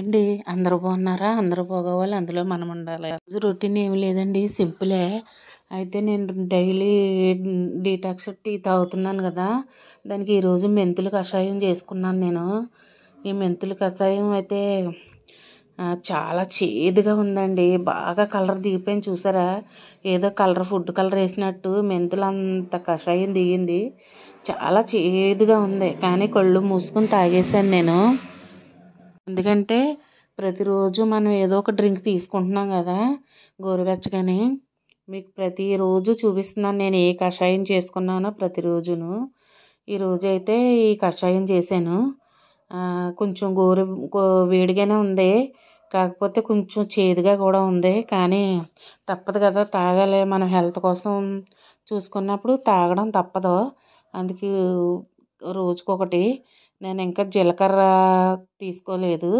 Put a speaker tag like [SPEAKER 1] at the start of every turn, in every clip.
[SPEAKER 1] అండి అందరూ బాగున్నారా అందరూ బాగోవాలి అందులో మనం ఉండాలి రోజు రొటీన్ ఏమి లేదండి సింపులే అయితే నేను డైలీ డీటాక్స్ టీ తాగుతున్నాను కదా దానికి ఈరోజు మెంతులు కషాయం చేసుకున్నాను నేను ఈ మెంతులు కషాయం అయితే చాలా చేదుగా ఉందండి బాగా కలర్ దిగిపోయింది చూసారా ఏదో కలర్ ఫుడ్ కలర్ వేసినట్టు మెంతులు అంత కషాయం దిగింది చాలా చేదుగా ఉంది కానీ కళ్ళు మూసుకొని తాగేశాను నేను ఎందుకంటే ప్రతిరోజు మనం ఏదో ఒక డ్రింక్ తీసుకుంటున్నాం కదా గోరువెచ్చగానే మీకు ప్రతిరోజు చూపిస్తున్నాను నేను ఏ కషాయం చేసుకున్నానో ప్రతిరోజును ఈరోజు అయితే ఈ కషాయం చేశాను కొంచెం గోరు వేడిగానే ఉంది కాకపోతే కొంచెం చేదుగా కూడా ఉంది కానీ తప్పదు కదా తాగాలి మనం హెల్త్ కోసం చూసుకున్నప్పుడు తాగడం తప్పదు అందుకే రోజుకొకటి నేను ఇంకా జీలకర్ర తీసుకోలేదు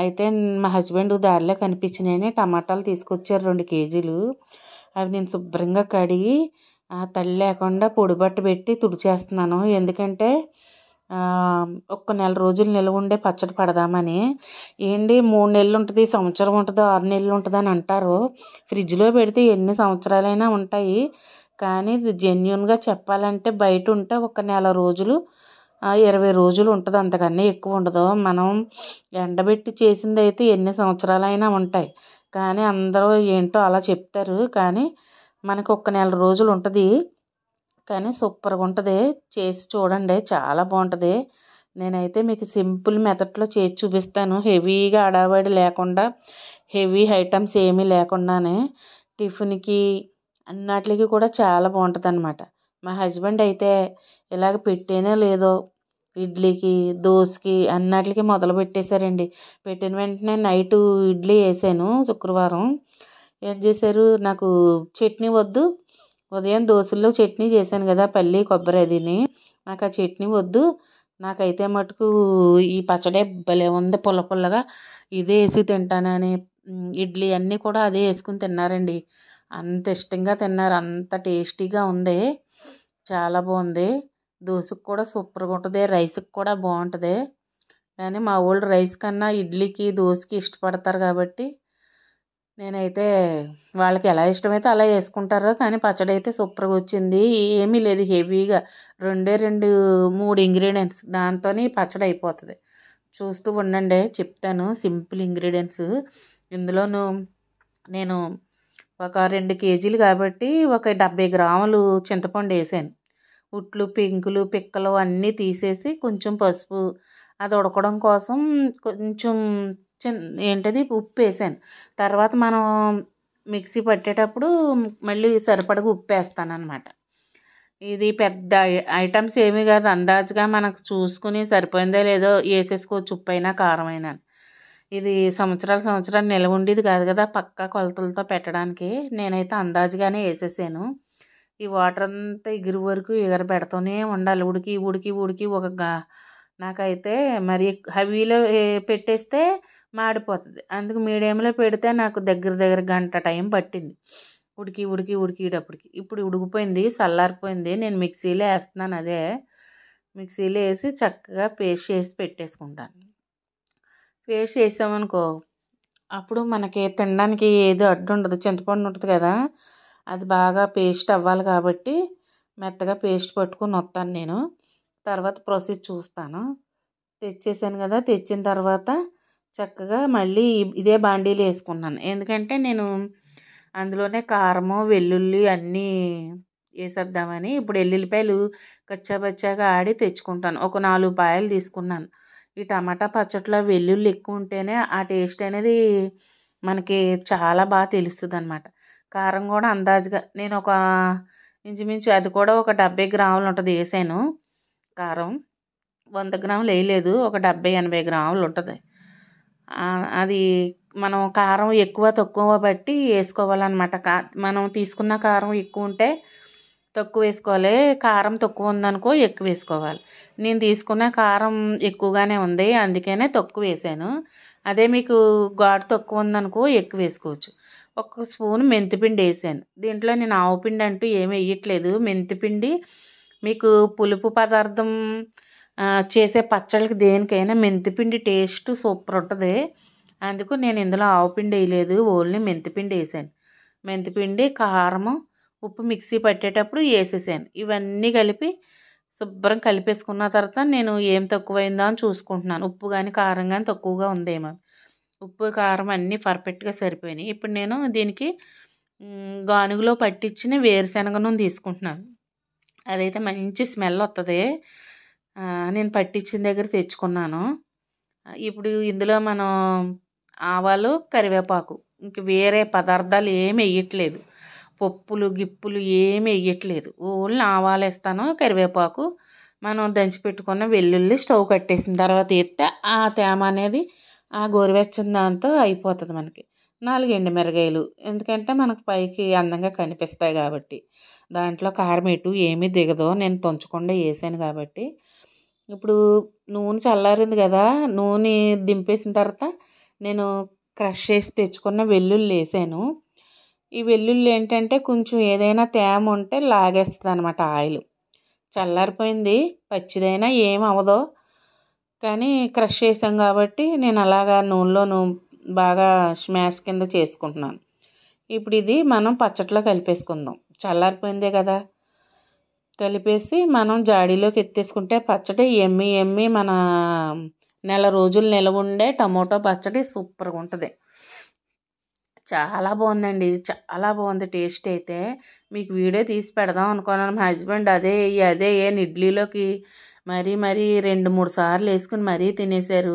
[SPEAKER 1] అయితే మా హస్బెండ్ దారిలో కనిపించినాయని టమాటాలు తీసుకొచ్చారు రెండు కేజీలు అవి నేను శుభ్రంగా కడిగి తడి లేకుండా బట్ట పెట్టి తుడిచేస్తున్నాను ఎందుకంటే ఒక్క నెల రోజులు నిల్వ ఉండే పచ్చడి పడదామని ఏంటి మూడు నెలలు ఉంటుంది సంవత్సరం ఉంటుంది ఆరు నెలలు ఉంటుంది అని అంటారు ఫ్రిడ్జ్లో పెడితే ఎన్ని సంవత్సరాలైనా ఉంటాయి కానీ జెన్యున్గా చెప్పాలంటే బయట ఉంటే ఒక నెల రోజులు ఇరవై రోజులు ఉంటుంది అంతకన్నా ఎక్కువ ఉండదు మనం ఎండబెట్టి చేసింది అయితే ఎన్ని సంవత్సరాలైనా ఉంటాయి కానీ అందరూ ఏంటో అలా చెప్తారు కానీ మనకు ఒక నెల రోజులు ఉంటుంది కానీ సూపర్గా ఉంటుంది చేసి చూడండి చాలా బాగుంటుంది నేనైతే మీకు సింపుల్ మెథడ్లో చేసి చూపిస్తాను హెవీగా అడావాడి లేకుండా హెవీ ఐటమ్స్ ఏమీ లేకుండానే టిఫిన్కి అన్నిటికి కూడా చాలా బాగుంటుంది అనమాట మా హస్బెండ్ అయితే ఇలాగ పెట్టేనే లేదో ఇడ్లీకి దోశకి అన్నిటికి మొదలు పెట్టేశారండి పెట్టిన వెంటనే నైట్ ఇడ్లీ వేసాను శుక్రవారం ఏం చేశారు నాకు చట్నీ వద్దు ఉదయం దోశల్లో చట్నీ చేశాను కదా పల్లి కొబ్బరి అదిని నాకు ఆ చట్నీ వద్దు నాకైతే మటుకు ఈ పచ్చడే భలే ఉంది పుల్ల పుల్లగా ఇదే వేసి తింటానని ఇడ్లీ అన్నీ కూడా అదే వేసుకుని తిన్నారండి అంత ఇష్టంగా తిన్నారు అంత టేస్టీగా ఉంది చాలా బాగుంది దోశకు కూడా సూపర్గా ఉంటుంది రైస్కి కూడా బాగుంటుంది కానీ మా వాళ్ళు రైస్ కన్నా ఇడ్లీకి దోశకి ఇష్టపడతారు కాబట్టి నేనైతే వాళ్ళకి ఎలా ఇష్టమైతే అలా వేసుకుంటారు కానీ పచ్చడి అయితే సూపర్గా వచ్చింది ఏమీ లేదు హెవీగా రెండే రెండు మూడు ఇంగ్రీడియంట్స్ దాంతో పచ్చడి అయిపోతుంది చూస్తూ ఉండండి చెప్తాను సింపుల్ ఇంగ్రీడియంట్స్ ఇందులోను నేను ఒక రెండు కేజీలు కాబట్టి ఒక డెబ్బై గ్రాములు చింతపండు వేసాను ఉట్లు పెంకులు పిక్కలు అన్నీ తీసేసి కొంచెం పసుపు అది ఉడకడం కోసం కొంచెం చిన్న ఏంటది ఉప్పు వేసాను తర్వాత మనం మిక్సీ పట్టేటప్పుడు మళ్ళీ సరిపడగా ఉప్పు వేస్తాను అనమాట ఇది పెద్ద ఐటమ్స్ ఏమీ కాదు అందాజుగా మనకు చూసుకుని సరిపోయిందో లేదో వేసేసుకోవచ్చు ఉప్పైనా కారమైనా ఇది సంవత్సరాలు సంవత్సరాలు నిలవ ఉండేది కాదు కదా పక్కా కొలతలతో పెట్టడానికి నేనైతే అందాజుగానే వేసేసాను ఈ వాటర్ అంతా ఎగిరి వరకు ఎగరబెడుతూనే ఉండాలి ఉడికి ఉడికి ఉడికి ఒక నాకైతే మరి హవీలో పెట్టేస్తే మాడిపోతుంది అందుకు మీడియంలో పెడితే నాకు దగ్గర దగ్గర గంట టైం పట్టింది ఉడికి ఉడికి ఉడికిటప్పటికి ఇప్పుడు ఉడికిపోయింది చల్లారిపోయింది నేను మిక్సీలో వేస్తున్నాను అదే మిక్సీలో వేసి చక్కగా పేస్ట్ చేసి పెట్టేసుకుంటాను పేస్ట్ చేసామనుకో అప్పుడు మనకి తినడానికి ఏది అడ్డు ఉండదు చింతపండు ఉంటుంది కదా అది బాగా పేస్ట్ అవ్వాలి కాబట్టి మెత్తగా పేస్ట్ పట్టుకుని వస్తాను నేను తర్వాత ప్రొసీజ్ చూస్తాను తెచ్చేసాను కదా తెచ్చిన తర్వాత చక్కగా మళ్ళీ ఇదే బాండీలు వేసుకున్నాను ఎందుకంటే నేను అందులోనే కారము వెల్లుల్లి అన్నీ వేసేద్దామని ఇప్పుడు ఎల్లుల్లిపాయలు కచ్చాపచ్చాగా ఆడి తెచ్చుకుంటాను ఒక నాలుగు పాయలు తీసుకున్నాను ఈ టమాటా పచ్చట్లో వెల్లుల్లి ఎక్కువ ఉంటేనే ఆ టేస్ట్ అనేది మనకి చాలా బాగా తెలుస్తుంది అనమాట కారం కూడా అందాజుగా నేను ఒక ఇంచుమించు అది కూడా ఒక డెబ్బై గ్రాములు ఉంటుంది వేసాను కారం వంద గ్రాములు వేయలేదు ఒక డెబ్బై ఎనభై గ్రాములు ఉంటుంది అది మనం కారం ఎక్కువ తక్కువ బట్టి వేసుకోవాలన్నమాట కా మనం తీసుకున్న కారం ఎక్కువ ఉంటే తక్కువ వేసుకోవాలి కారం తక్కువ ఉందనుకో ఎక్కువ వేసుకోవాలి నేను తీసుకున్న కారం ఎక్కువగానే ఉంది అందుకనే తక్కువ వేసాను అదే మీకు ఘాటు తక్కువ ఉందనుకో ఎక్కువ వేసుకోవచ్చు ఒక స్పూన్ మెంతిపిండి వేసాను దీంట్లో నేను ఆవు పిండి అంటూ ఏమి వేయట్లేదు మెంతిపిండి మీకు పులుపు పదార్థం చేసే పచ్చళ్ళకి దేనికైనా మెంతిపిండి టేస్ట్ సూపర్ ఉంటుంది అందుకు నేను ఇందులో ఆవు పిండి వేయలేదు ఓన్లీ మెంతిపిండి వేసాను మెంతిపిండి కారము ఉప్పు మిక్సీ పట్టేటప్పుడు వేసేసాను ఇవన్నీ కలిపి శుభ్రం కలిపేసుకున్న తర్వాత నేను ఏం తక్కువైందో అని చూసుకుంటున్నాను ఉప్పు కానీ కారం కానీ తక్కువగా ఉందేమో ఉప్పు కారం అన్నీ పర్ఫెక్ట్గా సరిపోయినాయి ఇప్పుడు నేను దీనికి గానుగలో పట్టించిన వేరుశనగ నూనె తీసుకుంటున్నాను అదైతే మంచి స్మెల్ వస్తుంది నేను పట్టించిన దగ్గర తెచ్చుకున్నాను ఇప్పుడు ఇందులో మనం ఆవాలు కరివేపాకు ఇంక వేరే పదార్థాలు ఏమి వేయట్లేదు పప్పులు గిప్పులు ఏమి వేయట్లేదు ఓన్లీ ఆవాలు వేస్తాను కరివేపాకు మనం దంచి పెట్టుకున్న వెల్లుల్లి స్టవ్ కట్టేసిన తర్వాత వేస్తే ఆ తేమ అనేది ఆ గోరువెచ్చని దాంతో అయిపోతుంది మనకి నాలుగు ఎండు మిరగాయలు ఎందుకంటే మనకు పైకి అందంగా కనిపిస్తాయి కాబట్టి దాంట్లో కారం ఎటు ఏమీ దిగదు నేను తుంచకుండా వేసాను కాబట్టి ఇప్పుడు నూనె చల్లారింది కదా నూనె దింపేసిన తర్వాత నేను క్రష్ చేసి తెచ్చుకున్న వెల్లుల్లి వేసాను ఈ వెల్లుల్లి ఏంటంటే కొంచెం ఏదైనా తేమ ఉంటే లాగేస్తుంది అనమాట ఆయిల్ చల్లారిపోయింది పచ్చిదైనా ఏం అవదో కానీ క్రష్ చేసాం కాబట్టి నేను అలాగా నూనెలోను బాగా స్మాష్ కింద చేసుకుంటున్నాను ఇప్పుడు ఇది మనం పచ్చట్లో కలిపేసుకుందాం చల్లారిపోయిందే కదా కలిపేసి మనం జాడీలోకి ఎత్తేసుకుంటే పచ్చడి ఎమ్మి ఎమ్మి మన నెల రోజులు నిలవ ఉండే టమోటో పచ్చడి సూపర్గా ఉంటుంది చాలా బాగుందండి ఇది చాలా బాగుంది టేస్ట్ అయితే మీకు వీడియో తీసి పెడదాం అనుకున్నాను మా హస్బెండ్ అదే అదే ఏ ఇడ్లీలోకి మరీ మరీ రెండు మూడు సార్లు వేసుకుని మరీ తినేశారు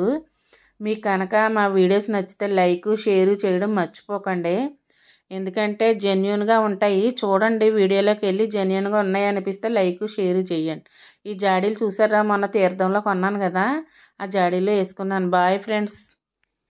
[SPEAKER 1] మీకు కనుక మా వీడియోస్ నచ్చితే లైక్ షేరు చేయడం మర్చిపోకండి ఎందుకంటే జెన్యున్గా ఉంటాయి చూడండి వీడియోలోకి వెళ్ళి జెన్యున్గా ఉన్నాయి అనిపిస్తే లైక్ షేర్ చేయండి ఈ జాడీలు చూసారా మొన్న తీర్థంలో కొన్నాను కదా ఆ జాడీలో వేసుకున్నాను బాయ్ ఫ్రెండ్స్